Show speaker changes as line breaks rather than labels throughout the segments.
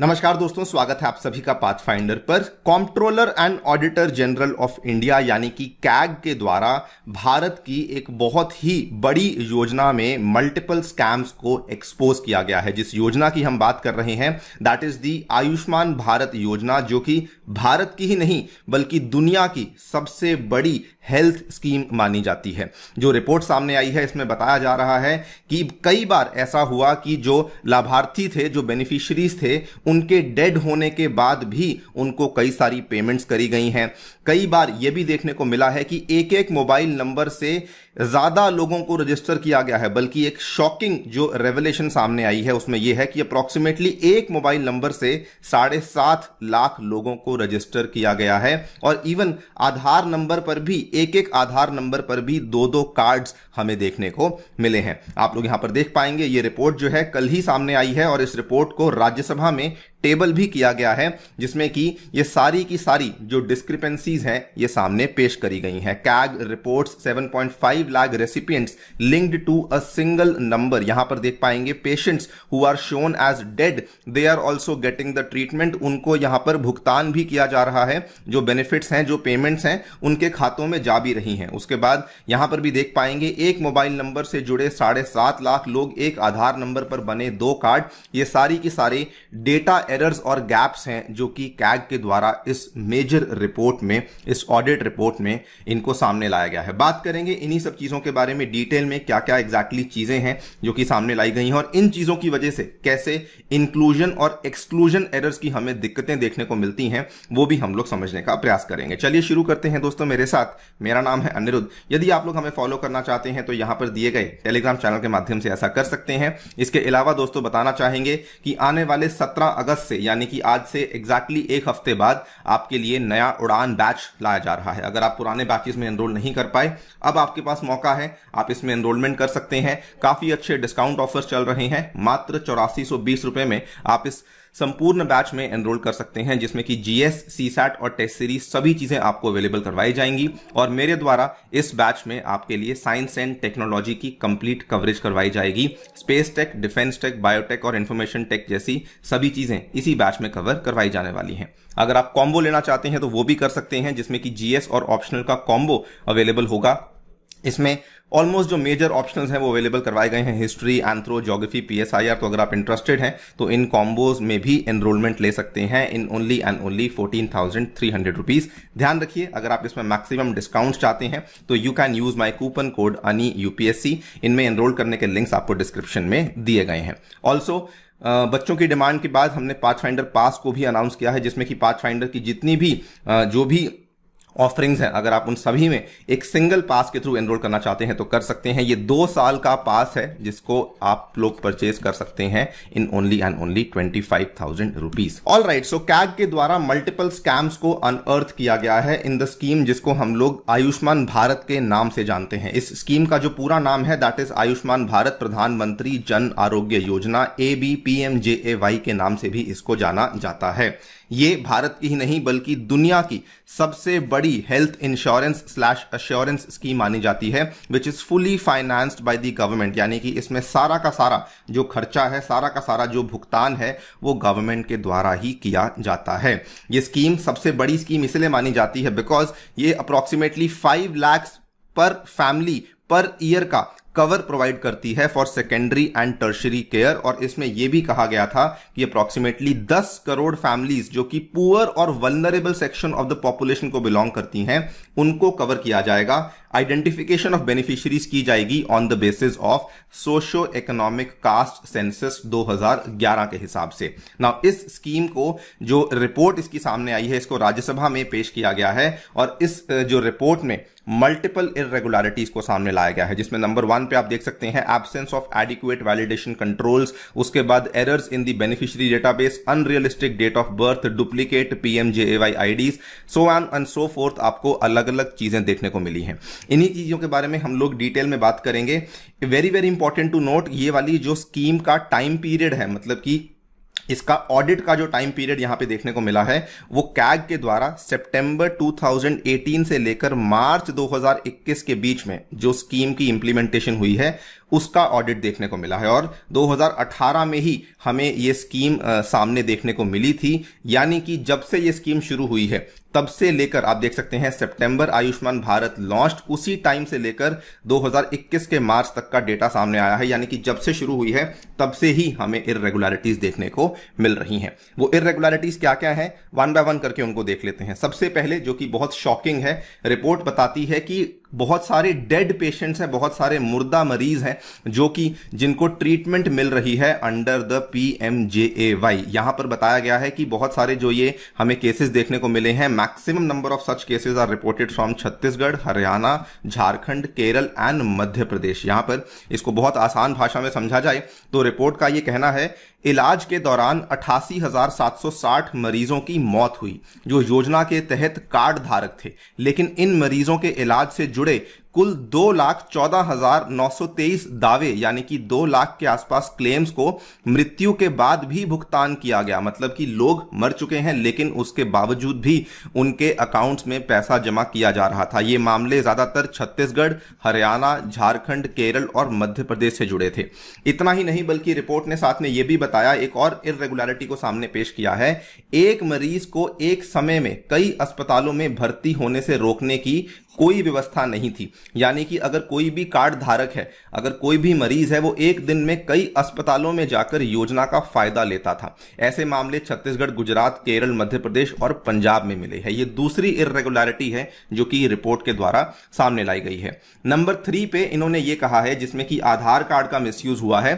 नमस्कार दोस्तों स्वागत है आप सभी का पाथ फाइंडर पर comptroller and auditor general of India यानी कि कैग के द्वारा भारत की एक बहुत ही बड़ी योजना में मल्टीपल स्कैम्स को एक्सपोज किया गया है जिस योजना की हम बात कर रहे हैं that is the Ayushman Bharat Yojana जो कि भारत की ही नहीं बल्कि दुनिया की सबसे बड़ी हेल्थ स्कीम मानी जाती है जो रिपोर्ट सामने आई है इसमें बताया जा रहा है कि कई बार ऐसा हुआ कि जो लाभार्थी थे जो बेनिफिशरीज थे उनके डेड होने के बाद भी उनको कई सारी पेमेंट्स करी गई हैं कई बार यह भी देखने को मिला है कि एक एक मोबाइल नंबर से ज़्यादा लोगों को रजिस्टर किया गया है बल्कि एक शॉकिंग जो रेवलेशन सामने आई है उसमें यह है कि अप्रॉक्सिमेटली एक मोबाइल नंबर से साढ़े सात लाख लोगों को रजिस्टर किया गया है और इवन आधार नंबर पर भी एक एक आधार नंबर पर भी दो दो कार्ड्स हमें देखने को मिले हैं आप लोग यहां पर देख पाएंगे ये रिपोर्ट जो है कल ही सामने आई है और इस रिपोर्ट को राज्यसभा में टेबल भी किया गया है जिसमें कि ये सारी की सारी जो डिस्क्रिपेंसीज हैं ये सामने पेश करी गई हैं CAG reports 7.5 lakh recipients linked to a single number यहां पर देख पाएंगे patients who are shown as dead they are also getting the treatment उनको यहां पर भुगतान भी किया जा रहा है जो बेनिफिट्स हैं जो पेमेंट्स हैं उनके खातों में जा भी रही हैं उसके बाद यहां पर भी देख पाएंगे एक मोबाइल नंबर से जुड़े साढ़े सात लाख लोग एक आधार नंबर पर बने दो कार्ड ये सारी की सारी डेटा एरर्स और गैप्स हैं जो कि कैग के द्वारा इस मेजर रिपोर्ट में इस ऑडिट रिपोर्ट में इनको सामने लाया गया है बात करेंगे इन्हीं सब चीज़ों के बारे में डिटेल में क्या क्या एग्जैक्टली exactly चीज़ें हैं जो कि सामने लाई गई हैं और इन चीज़ों की वजह से कैसे इंक्लूजन और एक्सक्लूजन एरर्स की हमें दिक्कतें देखने को मिलती हैं वो भी हम लोग समझने का प्रयास करेंगे चलिए शुरू करते हैं दोस्तों मेरे साथ मेरा नाम है अनिरुद्ध यदि आप लोग हमें फॉलो करना चाहते हैं तो यहां पर दिए गए टेलीग्राम चैनल के माध्यम से ऐसा कर सकते हैं इसके अलावा दोस्तों बताना चाहेंगे कि आने वाले सत्रह अगस्त दस से यानी कि आज से एग्जैक्टली exactly एक हफ्ते बाद आपके लिए नया उड़ान बैच लाया जा रहा है अगर आप पुराने बैचेस में एनरोल नहीं कर पाए अब आपके पास मौका है आप इसमें एनरोलमेंट कर सकते हैं काफी अच्छे डिस्काउंट ऑफर चल रहे हैं मात्र चौरासी में आप इस संपूर्ण बैच में एनरोल कर सकते हैं जिसमें कि जीएस सीसैट और टेस्ट सीरीज सभी चीजें आपको अवेलेबल करवाई जाएंगी और मेरे द्वारा इस बैच में आपके लिए साइंस एंड टेक्नोलॉजी की कंप्लीट कवरेज करवाई जाएगी space tech defence tech biotech और इन्फॉर्मेशन टेक जैसी सभी चीजें इसी बैच में कवर करवाई जाने वाली हैं अगर आप कॉम्बो लेना चाहते हैं तो वो भी कर सकते हैं जिसमें कि जीएस और ऑप्शनल का कॉम्बो अवेलेबल होगा इसमें ऑलमोस्ट जो मेजर ऑप्शंस हैं वो अवेलेबल करवाए गए हैं हिस्ट्री एंथ्रो जोग्राफी पीएसआईआर तो अगर आप इंटरेस्टेड हैं तो इन कॉम्बोज में भी एनरोलमेंट ले सकते हैं in only and only fourteen thousand three hundred rupees ध्यान रखिए अगर आप इसमें मैक्सिमम डिस्काउंट चाहते हैं तो you can use my coupon code अनी यूपीएससी इनमें एनरोल करने के लिंक्स आपको डिस्क्रिप्शन में दिए गए हैं ऑल्सो बच्चों की डिमांड के बाद हमने पाथ फाइंडर पास को भी अनाउंस किया है जिसमें कि पाथ फाइंडर की जितनी भी जो भी ऑफरिंग्स हैं अगर आप उन सभी में एक सिंगल पास के थ्रू एनरोल करना चाहते हैं तो कर सकते हैं ये दो साल का पास है जिसको आप लोग परचेज कर सकते हैं in only and only twenty five thousand rupees all right so CAG के द्वारा मल्टीपल स्कैम्स को अनअर्थ किया गया है इन द स्कीम जिसको हम लोग आयुष्मान भारत के नाम से जानते हैं इस स्कीम का जो पूरा नाम है दैट इज आयुष्मान भारत प्रधानमंत्री Jan Arogya Yojana A B P M J A Y के नाम से भी इसको जाना जाता है ये भारत की ही नहीं बल्कि दुनिया की सबसे बड़ी सरकारी health insurance slash assurance scheme मानी जाती है which is fully financed by the government यानी कि इसमें सारा का सारा जो खर्चा है सारा का सारा जो भुगतान है वो गवर्नमेंट के द्वारा ही किया जाता है ये स्कीम सबसे बड़ी स्कीम इसलिए मानी जाती है बिकॉज ये अप्रॉक्सीमेटली फाइव लैक्स पर फैमिली पर ईयर का कवर प्रोवाइड करती है for secondary and tertiary care और इसमें यह भी कहा गया था कि अप्रॉक्सीमेटली 10 करोड़ फैमिलीज जो कि पुअर और vulnerable section of the population को बिलोंग करती हैं उनको कवर किया जाएगा आइडेंटिफिकेशन ऑफ बेनिफिशरीज की जाएगी on the basis of socio economic caste census 2011 के हिसाब से ना इस स्कीम को जो रिपोर्ट इसकी सामने आई है इसको राज्यसभा में पेश किया गया है और इस जो रिपोर्ट में मल्टीपल इरेगुलरिटीज को सामने लाया गया है जिसमें नंबर वन पे आप देख सकते हैं absence of adequate validation controls उसके बाद errors in the beneficiary database unrealistic date of birth duplicate PMJAY IDs so on and so forth आपको अलग अलग चीजें देखने को मिली हैं इन्हीं चीजों के बारे में हम लोग डिटेल में बात करेंगे very very important to note ये वाली जो स्कीम का टाइम पीरियड है मतलब कि इसका ऑडिट का जो टाइम पीरियड यहां पे देखने को मिला है वो कैग के द्वारा सितंबर 2018 से लेकर मार्च 2021 के बीच में जो स्कीम की इंप्लीमेंटेशन हुई है उसका ऑडिट देखने को मिला है और 2018 में ही हमें ये स्कीम सामने देखने को मिली थी यानी कि जब से ये स्कीम शुरू हुई है तब से लेकर आप देख सकते हैं सितंबर आयुष्मान भारत लॉन्च उसी टाइम से लेकर 2021 के मार्च तक का डेटा सामने आया है यानी कि जब से शुरू हुई है तब से ही हमें इरेगुलरिटीज देखने को मिल रही हैं वो इरेगुलरिटीज क्या क्या है वन बाय वन करके उनको देख लेते हैं सबसे पहले जो कि बहुत शॉकिंग है रिपोर्ट बताती है कि बहुत सारे डेड पेशेंट्स हैं बहुत सारे मुर्दा मरीज हैं जो कि जिनको ट्रीटमेंट मिल रही है under the P M J A Y यहां पर बताया गया है कि बहुत सारे जो ये हमें केसेस देखने को मिले हैं maximum number of such cases are reported from Chhattisgarh Haryana Jharkhand Kerala and Madhya Pradesh यहां पर इसको बहुत आसान भाषा में समझा जाए तो रिपोर्ट का ये कहना है इलाज के दौरान अठासी मरीजों की मौत हुई जो योजना के तहत कार्ड धारक थे लेकिन इन मरीजों के इलाज से जुड़े कुल दो लाख चौदह हजार नौ सौ तेईस दावे यानी कि दो लाख के आसपास क्लेम्स को मृत्यु के बाद भी भुगतान किया गया मतलब कि लोग मर चुके हैं लेकिन उसके बावजूद भी उनके अकाउंट्स में पैसा जमा किया जा रहा था ये मामले ज्यादातर छत्तीसगढ़ हरियाणा झारखंड केरल और मध्य प्रदेश से जुड़े थे इतना ही नहीं बल्कि रिपोर्ट ने साथ में यह भी बताया एक और इरेगुलरिटी को सामने पेश किया है एक मरीज को एक समय में कई अस्पतालों में भर्ती होने से रोकने की कोई व्यवस्था नहीं थी यानी कि अगर कोई भी कार्ड धारक है अगर कोई भी मरीज है वो एक दिन में कई अस्पतालों में जाकर योजना का फायदा लेता था ऐसे मामले छत्तीसगढ़ गुजरात केरल मध्य प्रदेश और पंजाब में मिले हैं ये दूसरी इरेगुलरिटी है जो कि रिपोर्ट के द्वारा सामने लाई गई है नंबर थ्री पे इन्होंने ये कहा है जिसमें कि आधार कार्ड का मिसयूज हुआ है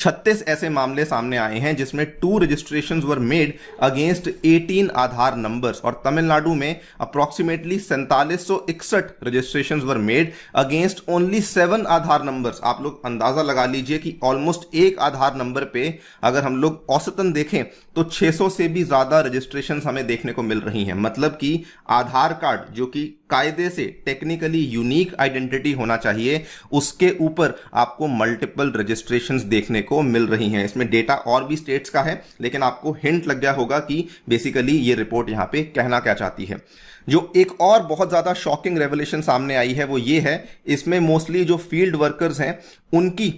छत्तीस ऐसे मामले सामने आए हैं जिसमें two registration were made against 18 Aadhaar numbers और तमिलनाडु में अप्रोक्सीमेटली सैंतालीस सौ इकसठ registration were made against only seven Aadhaar numbers आप लोग अंदाजा लगा लीजिए कि ऑलमोस्ट एक आधार नंबर पे अगर हम लोग औसतन देखें तो 600 से भी ज्यादा रजिस्ट्रेशन हमें देखने को मिल रही हैं मतलब कि आधार कार्ड जो कि कायदे से टेक्निकली यूनिक आइडेंटिटी होना चाहिए उसके ऊपर आपको मल्टीपल रजिस्ट्रेशन देखने को मिल रही हैं इसमें डेटा और भी स्टेट्स का है लेकिन आपको हिंट लग गया होगा कि बेसिकली ये रिपोर्ट यहाँ पे कहना क्या चाहती है जो एक और बहुत ज़्यादा शॉकिंग रेवोल्यूशन सामने आई है वो ये है इसमें मोस्टली जो फील्ड वर्कर्स हैं उनकी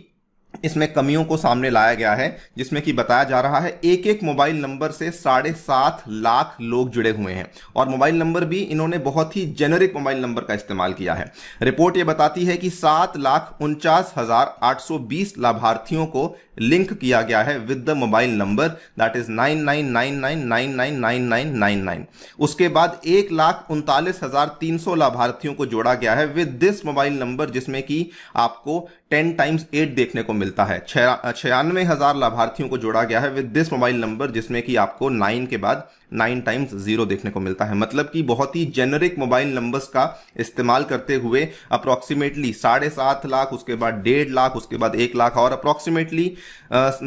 इसमें कमियों को सामने लाया गया है जिसमें कि बताया जा रहा है एक एक मोबाइल नंबर से साढ़े सात लाख लोग जुड़े हुए हैं और मोबाइल नंबर भी इन्होंने बहुत ही जेनरिक मोबाइल नंबर का इस्तेमाल किया है रिपोर्ट ये बताती है कि सात लाख उनचास हजार आठ सौ बीस लाभार्थियों को लिंक किया गया है with the mobile number that is nine nine nine nine nine nine nine nine nine nine उसके बाद एक लाख उनतालीस हजार तीन सौ लाभार्थियों को जोड़ा गया है विद दिस मोबाइल नंबर जिसमें कि आपको टेन टाइम्स एट देखने को मिलता है छियानवे हजार लाभार्थियों को जोड़ा गया है विद दिस मोबाइल नंबर जिसमें कि आपको नाइन के बाद नाइन टाइम्स जीरो देखने को मिलता है मतलब कि बहुत ही जेनरिक मोबाइल नंबर्स का इस्तेमाल करते हुए अप्रोक्सीमेटली साढ़े सात लाख उसके बाद डेढ़ लाख उसके बाद एक लाख और अप्रोक्सीमेटली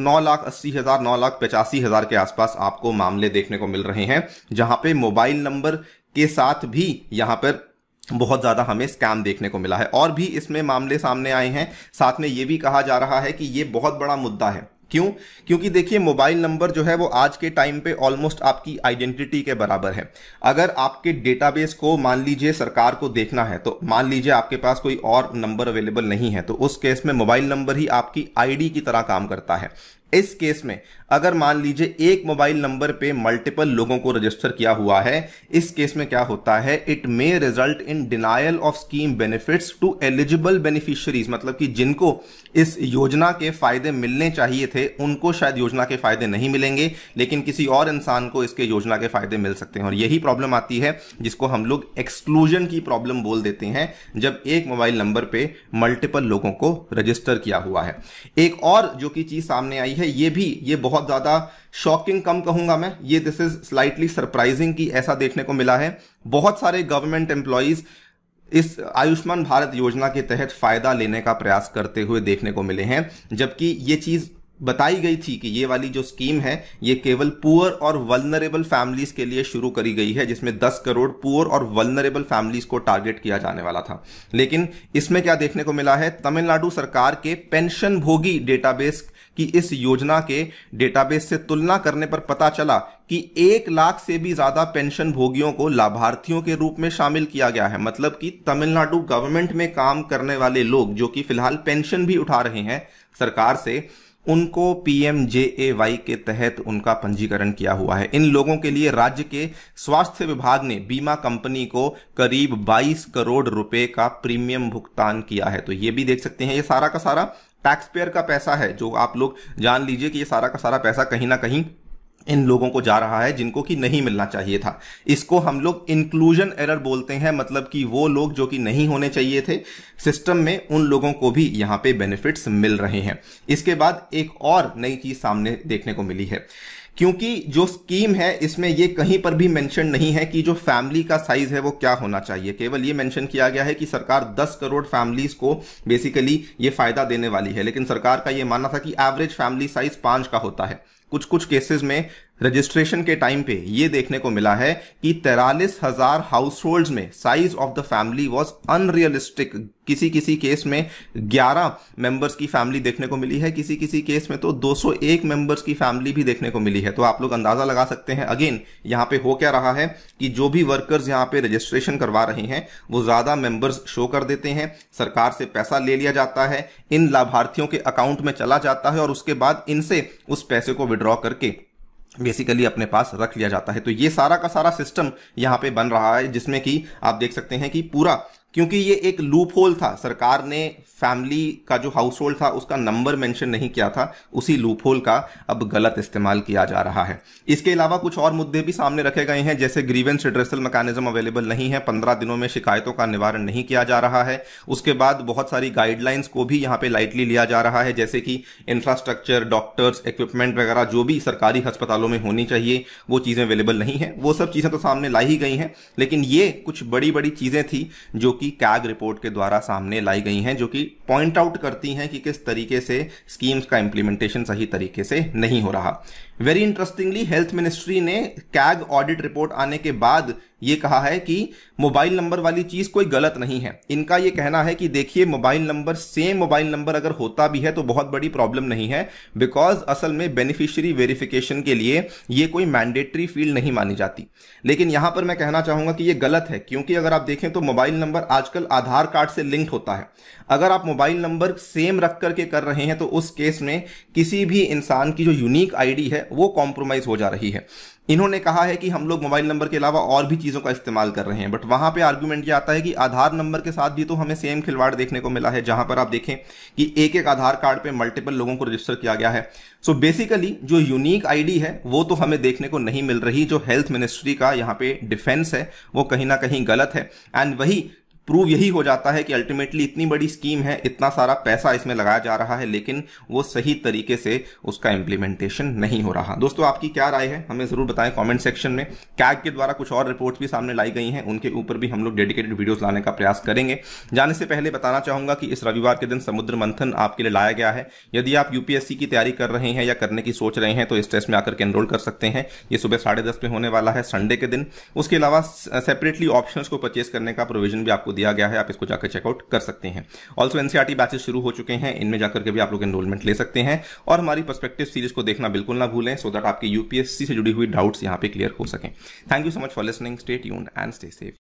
नौ लाख अस्सी हजार नौ लाख पचासी हजार के आसपास आपको मामले देखने को मिल रहे हैं जहां पे मोबाइल नंबर के साथ भी यहां पर बहुत ज़्यादा हमें स्कैम देखने को मिला है और भी इसमें मामले सामने आए हैं साथ में ये भी कहा जा रहा है कि ये बहुत बड़ा मुद्दा है क्यों क्योंकि देखिए मोबाइल नंबर जो है वो आज के टाइम पे ऑलमोस्ट आपकी आइडेंटिटी के बराबर है अगर आपके डेटाबेस को मान लीजिए सरकार को देखना है तो मान लीजिए आपके पास कोई और नंबर अवेलेबल नहीं है तो उस केस में मोबाइल नंबर ही आपकी आईडी की तरह काम करता है इस केस में अगर मान लीजिए एक मोबाइल नंबर पे मल्टीपल लोगों को रजिस्टर किया हुआ है इस केस में क्या होता है it may result in denial of scheme benefits to eligible beneficiaries मतलब कि जिनको इस योजना के फायदे मिलने चाहिए थे उनको शायद योजना के फायदे नहीं मिलेंगे लेकिन किसी और इंसान को इसके योजना के फायदे मिल सकते हैं और यही प्रॉब्लम आती है जिसको हम लोग एक्सक्लूजन की प्रॉब्लम बोल देते हैं जब एक मोबाइल नंबर पे मल्टीपल लोगों को रजिस्टर किया हुआ है एक और जो कि चीज सामने आई है ये भी ये बहुत ज़्यादा शॉकिंग कम कहूंगा मैं ये दिस इज़ स्लाइटली सरप्राइजिंग की ऐसा देखने को मिला है बहुत सारे गवर्नमेंट एम्प्लॉयज़ इस आयुष्मान भारत योजना के तहत फ़ायदा लेने का प्रयास करते हुए देखने को मिले हैं जबकि ये चीज़ बताई गई थी कि ये वाली जो स्कीम है ये केवल पुअर और वलनरेबल फैमिलीज के लिए शुरू करी गई है जिसमें 10 करोड़ पुअर और वलनरेबल फैमिलीज को टारगेट किया जाने वाला था लेकिन इसमें क्या देखने को मिला है तमिलनाडु सरकार के पेंशन भोगी डेटाबेस की इस योजना के डेटाबेस से तुलना करने पर पता चला कि एक लाख से भी ज्यादा पेंशन भोगियों को लाभार्थियों के रूप में शामिल किया गया है मतलब कि तमिलनाडु गवर्नमेंट में काम करने वाले लोग जो कि फिलहाल पेंशन भी उठा रहे हैं सरकार से उनको पीएम के तहत उनका पंजीकरण किया हुआ है इन लोगों के लिए राज्य के स्वास्थ्य विभाग ने बीमा कंपनी को करीब 22 करोड़ रुपए का प्रीमियम भुगतान किया है तो ये भी देख सकते हैं ये सारा का सारा टैक्सपेयर का पैसा है जो आप लोग जान लीजिए कि ये सारा का सारा पैसा कहीं ना कहीं इन लोगों को जा रहा है जिनको कि नहीं मिलना चाहिए था इसको हम लोग इंक्लूजन एरर बोलते हैं मतलब कि वो लोग जो कि नहीं होने चाहिए थे सिस्टम में उन लोगों को भी यहाँ पे बेनिफिट्स मिल रहे हैं इसके बाद एक और नई चीज सामने देखने को मिली है क्योंकि जो स्कीम है इसमें ये कहीं पर भी मेंशन नहीं है कि जो फैमिली का साइज है वो क्या होना चाहिए केवल ये मेंशन किया गया है कि सरकार 10 करोड़ फैमिलीज को बेसिकली ये फायदा देने वाली है लेकिन सरकार का ये मानना था कि एवरेज फैमिली साइज पांच का होता है कुछ कुछ केसेस में रजिस्ट्रेशन के टाइम पे ये देखने को मिला है कि तैरालीस हजार हाउस होल्ड में size of the family was unrealistic किसी किसी केस में 11 मेंबर्स की फैमिली देखने को मिली है किसी किसी केस में तो 201 मेंबर्स की फैमिली भी देखने को मिली है तो आप लोग अंदाजा लगा सकते हैं अगेन यहाँ पे हो क्या रहा है कि जो भी वर्कर्स यहाँ पे रजिस्ट्रेशन करवा रहे हैं वो ज्यादा मेंबर्स शो कर देते हैं सरकार से पैसा ले लिया जाता है इन लाभार्थियों के अकाउंट में चला जाता है और उसके बाद इनसे उस पैसे को विड्रॉ ड्रॉ करके बेसिकली अपने पास रख लिया जाता है तो ये सारा का सारा सिस्टम यहाँ पे बन रहा है जिसमें कि आप देख सकते हैं कि पूरा क्योंकि ये एक लूप होल था सरकार ने फैमिली का जो हाउस होल्ड था उसका नंबर मेंशन नहीं किया था उसी लूप होल का अब गलत इस्तेमाल किया जा रहा है इसके अलावा कुछ और मुद्दे भी सामने रखे गए हैं जैसे ग्रीवेंस रिड्रेसल मैकेनिज्म अवेलेबल नहीं है पंद्रह दिनों में शिकायतों का निवारण नहीं किया जा रहा है उसके बाद बहुत सारी गाइडलाइंस को भी यहाँ पे लाइटली लिया जा रहा है जैसे कि इंफ्रास्ट्रक्चर डॉक्टर्स इक्विपमेंट वगैरह जो भी सरकारी अस्पतालों में होनी चाहिए वो चीज़ें अवेलेबल नहीं है वो सब चीज़ें तो सामने लाई ही गई हैं लेकिन ये कुछ बड़ी बड़ी चीज़ें थी जो कि कि कैग रिपोर्ट के द्वारा सामने लाई गई हैं जो कि पॉइंट आउट करती हैं कि किस तरीके से स्कीम्स का इम्प्लीमेंटेशन सही तरीके से नहीं हो रहा वेरी इंटरेस्टिंगली हेल्थ मिनिस्ट्री ने कैग ऑडिट रिपोर्ट आने के बाद ये कहा है कि मोबाइल नंबर वाली चीज कोई गलत नहीं है इनका ये कहना है कि देखिए mobile number same mobile number अगर होता भी है तो बहुत बड़ी प्रॉब्लम नहीं है बिकॉज असल में बेनिफिशियरी वेरिफिकेशन के लिए ये कोई मैंडेटरी फील्ड नहीं मानी जाती लेकिन यहां पर मैं कहना चाहूंगा कि ये गलत है क्योंकि अगर आप देखें तो मोबाइल नंबर आजकल आधार कार्ड से लिंक्ड होता है अगर आप मोबाइल नंबर सेम रख करके कर रहे हैं तो उस केस में किसी भी इंसान की जो यूनिक आईडी है वो कॉम्प्रोमाइज़ हो जा रही है इन्होंने कहा है कि हम लोग मोबाइल नंबर के अलावा और भी चीज़ों का इस्तेमाल कर रहे हैं बट वहां पे आर्ग्यूमेंट ये आता है कि आधार नंबर के साथ भी तो हमें सेम खिलवाड़ देखने को मिला है जहां पर आप देखें कि एक एक आधार कार्ड पे मल्टीपल लोगों को रजिस्टर किया गया है सो so बेसिकली जो यूनिक आईडी है वो तो हमें देखने को नहीं मिल रही जो हेल्थ मिनिस्ट्री का यहाँ पे डिफेंस है वो कहीं ना कहीं गलत है एंड वही प्रूव यही हो जाता है कि अल्टीमेटली इतनी बड़ी स्कीम है इतना सारा पैसा इसमें लगाया जा रहा है लेकिन वो सही तरीके से उसका इम्प्लीमेंटेशन नहीं हो रहा दोस्तों आपकी क्या राय है हमें ज़रूर बताएं कमेंट सेक्शन में कैग के द्वारा कुछ और रिपोर्ट्स भी सामने लाई गई हैं उनके ऊपर भी हम लोग डेडिकेटेड वीडियोज लाने का प्रयास करेंगे जाने से पहले बताना चाहूँगा कि इस रविवार के दिन समुद्र मंथन आपके लिए लाया गया है यदि आप यूपीएससी की तैयारी कर रहे हैं या करने की सोच रहे हैं तो इस टेस्ट में आकर के एनरोल कर सकते हैं ये सुबह साढ़े दस होने वाला है संडे के दिन उसके अलावा सेपरेटली ऑप्शन को परचेज करने का प्रोविजन भी आपको दिया गया है आप इसको जाकर चेकआउट कर सकते हैं ऑल्सो एनसीआरटी बैचेस शुरू हो चुके हैं इनमें जाकर के भी आप लोग एनरोलमेंट ले सकते हैं और हमारी परस्पेक्टिव सीरीज को देखना बिल्कुल ना भूलें सो दैट आपके यूपीएससी से जुड़ी हुई डाउट्स यहाँ पे क्लियर हो सके thank you so much for listening stay यून एंड स्टे सेफ